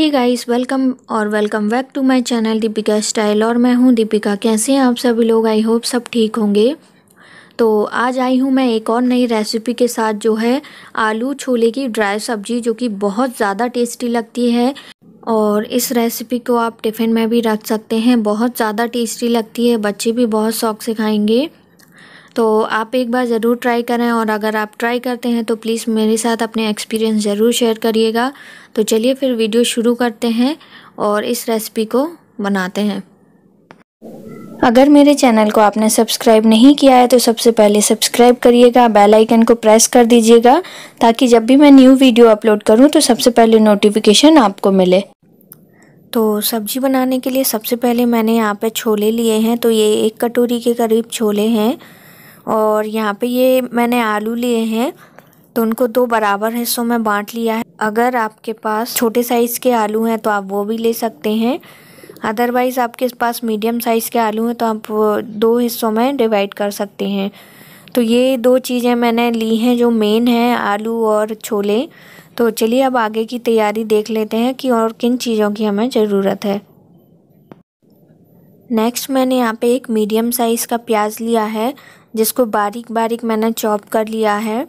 ही guys welcome और welcome back to my channel Deepika style और मैं हूं दीपिका कैसे हैं आप सभी लोग आई होप सब ठीक होंगे तो आज आई हूं मैं एक और नई रेसिपी के साथ जो है आलू छोले की ड्राई सब्जी जो कि बहुत ज़्यादा टेस्टी लगती है और इस रेसिपी को आप टिफ़िन में भी रख सकते हैं बहुत ज़्यादा टेस्टी लगती है बच्चे भी बहुत शौक से खाएँगे तो आप एक बार ज़रूर ट्राई करें और अगर आप ट्राई करते हैं तो प्लीज़ मेरे साथ अपने एक्सपीरियंस ज़रूर शेयर करिएगा तो चलिए फिर वीडियो शुरू करते हैं और इस रेसिपी को बनाते हैं अगर मेरे चैनल को आपने सब्सक्राइब नहीं किया है तो सबसे पहले सब्सक्राइब करिएगा बेल आइकन को प्रेस कर दीजिएगा ताकि जब भी मैं न्यू वीडियो अपलोड करूं तो सबसे पहले नोटिफिकेशन आपको मिले तो सब्जी बनाने के लिए सबसे पहले मैंने यहाँ पे छोले लिए हैं तो ये एक कटोरी के करीब छोले हैं और यहाँ पे ये मैंने आलू लिए हैं तो उनको दो बराबर हिस्सों में बांट लिया है अगर आपके पास छोटे साइज़ के आलू हैं तो आप वो भी ले सकते हैं अदरवाइज़ आपके पास मीडियम साइज़ के आलू हैं तो आप दो हिस्सों में डिवाइड कर सकते हैं तो ये दो चीज़ें मैंने ली हैं जो मेन हैं आलू और छोले तो चलिए अब आगे की तैयारी देख लेते हैं कि और किन चीज़ों की हमें ज़रूरत है नेक्स्ट मैंने यहाँ पे एक मीडियम साइज़ का प्याज लिया है जिसको बारीक बारीक मैंने चॉप कर लिया है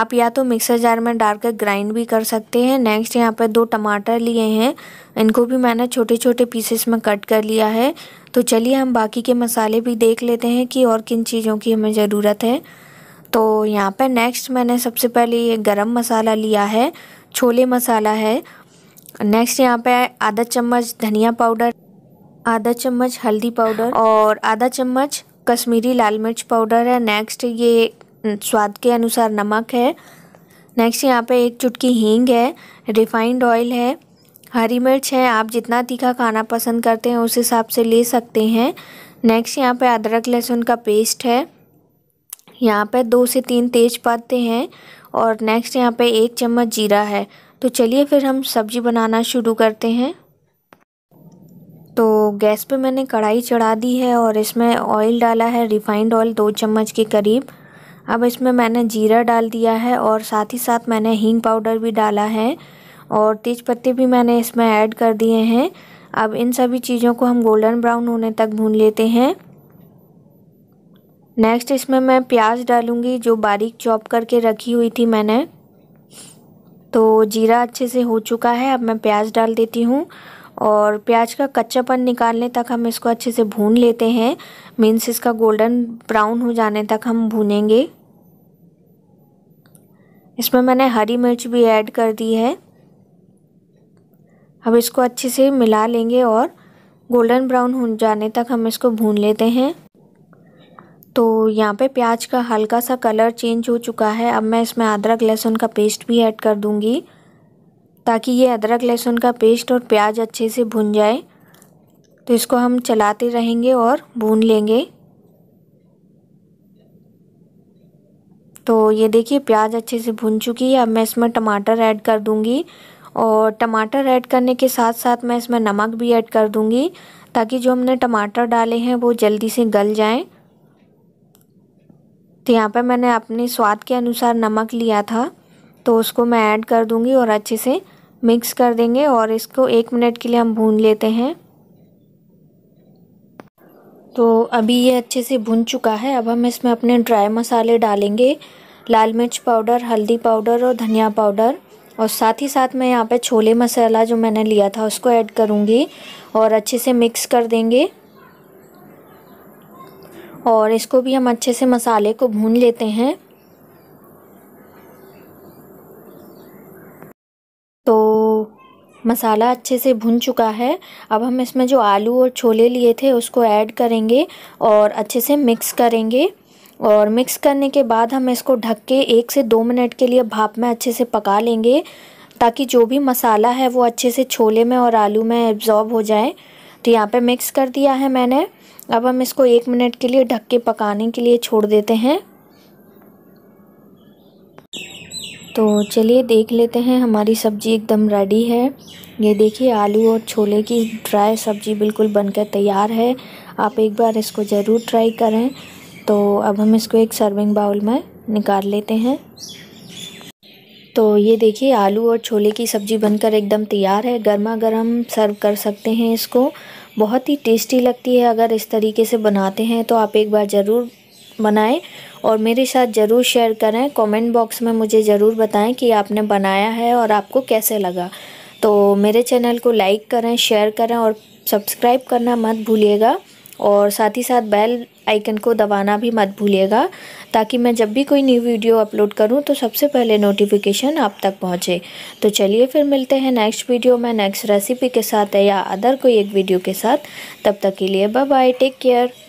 आप या तो मिक्सर जार में डालकर ग्राइंड भी कर सकते हैं नेक्स्ट यहाँ पर दो टमाटर लिए हैं इनको भी मैंने छोटे छोटे पीसेस में कट कर लिया है तो चलिए हम बाकी के मसाले भी देख लेते हैं कि और किन चीज़ों की हमें ज़रूरत है तो यहाँ पर नेक्स्ट मैंने सबसे पहले ये गरम मसाला लिया है छोले मसाला है नेक्स्ट यहाँ पर आधा चम्मच धनिया पाउडर आधा चम्मच हल्दी पाउडर और आधा चम्मच कश्मीरी लाल मिर्च पाउडर है नेक्स्ट ये स्वाद के अनुसार नमक है नेक्स्ट यहाँ पे एक चुटकी हींग है रिफाइंड ऑयल है हरी मिर्च है आप जितना तीखा खाना पसंद करते हैं उस हिसाब से ले सकते हैं नेक्स्ट यहाँ पे अदरक लहसुन का पेस्ट है यहाँ पे दो से तीन तेज पत्ते हैं और नेक्स्ट यहाँ पे एक चम्मच जीरा है तो चलिए फिर हम सब्ज़ी बनाना शुरू करते हैं तो गैस पे मैंने कढ़ाई चढ़ा दी है और इसमें ऑयल डाला है रिफाइंड ऑयल दो चम्मच के करीब अब इसमें मैंने जीरा डाल दिया है और साथ ही साथ मैंने हींग पाउडर भी डाला है और तेज पत्ते भी मैंने इसमें ऐड कर दिए हैं अब इन सभी चीज़ों को हम गोल्डन ब्राउन होने तक भून लेते हैं नेक्स्ट इसमें मैं प्याज डालूँगी जो बारीक चॉप करके रखी हुई थी मैंने तो जीरा अच्छे से हो चुका है अब मैं प्याज डाल देती हूँ और प्याज का कच्चापन निकालने तक हम इसको अच्छे से भून लेते हैं मीन्स इसका गोल्डन ब्राउन हो जाने तक हम भूनेंगे इसमें मैंने हरी मिर्च भी ऐड कर दी है अब इसको अच्छे से मिला लेंगे और गोल्डन ब्राउन हो जाने तक हम इसको भून लेते हैं तो यहाँ पे प्याज का हल्का सा कलर चेंज हो चुका है अब मैं इसमें अदरक लहसुन का पेस्ट भी ऐड कर दूँगी ताकि ये अदरक लहसुन का पेस्ट और प्याज अच्छे से भुन जाए तो इसको हम चलाते रहेंगे और भून लेंगे तो ये देखिए प्याज अच्छे से भुन चुकी है अब मैं इसमें टमाटर ऐड कर दूंगी और टमाटर ऐड करने के साथ साथ मैं इसमें नमक भी ऐड कर दूंगी ताकि जो हमने टमाटर डाले हैं वो जल्दी से गल जाएं तो यहाँ पर मैंने अपने स्वाद के अनुसार नमक लिया था तो उसको मैं ऐड कर दूंगी और अच्छे से मिक्स कर देंगे और इसको एक मिनट के लिए हम भून लेते हैं तो अभी ये अच्छे से भुन चुका है अब हम इसमें अपने ड्राई मसाले डालेंगे लाल मिर्च पाउडर हल्दी पाउडर और धनिया पाउडर और साथ ही साथ मैं यहाँ पे छोले मसाला जो मैंने लिया था उसको ऐड करूँगी और अच्छे से मिक्स कर देंगे और इसको भी हम अच्छे से मसाले को भून लेते हैं मसाला अच्छे से भुन चुका है अब हम इसमें जो आलू और छोले लिए थे उसको ऐड करेंगे और अच्छे से मिक्स करेंगे और मिक्स करने के बाद हम इसको ढक के एक से दो मिनट के लिए भाप में अच्छे से पका लेंगे ताकि जो भी मसाला है वो अच्छे से छोले में और आलू में एब्ज़ॉर्ब हो जाए तो यहाँ पे मिक्स कर दिया है मैंने अब हम इसको एक मिनट के लिए ढक के पकाने के लिए छोड़ देते हैं तो चलिए देख लेते हैं हमारी सब्ज़ी एकदम रेडी है ये देखिए आलू और छोले की ड्राई सब्ज़ी बिल्कुल बनकर तैयार है आप एक बार इसको ज़रूर ट्राई करें तो अब हम इसको एक सर्विंग बाउल में निकाल लेते हैं तो ये देखिए आलू और छोले की सब्ज़ी बनकर एकदम तैयार है गर्मा गर्म सर्व कर सकते हैं इसको बहुत ही टेस्टी लगती है अगर इस तरीके से बनाते हैं तो आप एक बार ज़रूर बनाएं और मेरे साथ ज़रूर शेयर करें कमेंट बॉक्स में मुझे ज़रूर बताएं कि आपने बनाया है और आपको कैसे लगा तो मेरे चैनल को लाइक करें शेयर करें और सब्सक्राइब करना मत भूलिएगा और साथ ही साथ बेल आइकन को दबाना भी मत भूलिएगा ताकि मैं जब भी कोई न्यू वीडियो अपलोड करूं तो सबसे पहले नोटिफिकेशन आप तक पहुंचे तो चलिए फिर मिलते हैं नेक्स्ट वीडियो में नेक्स्ट रेसिपी के साथ या अदर कोई एक वीडियो के साथ तब तक के लिए बाय बाय टेक केयर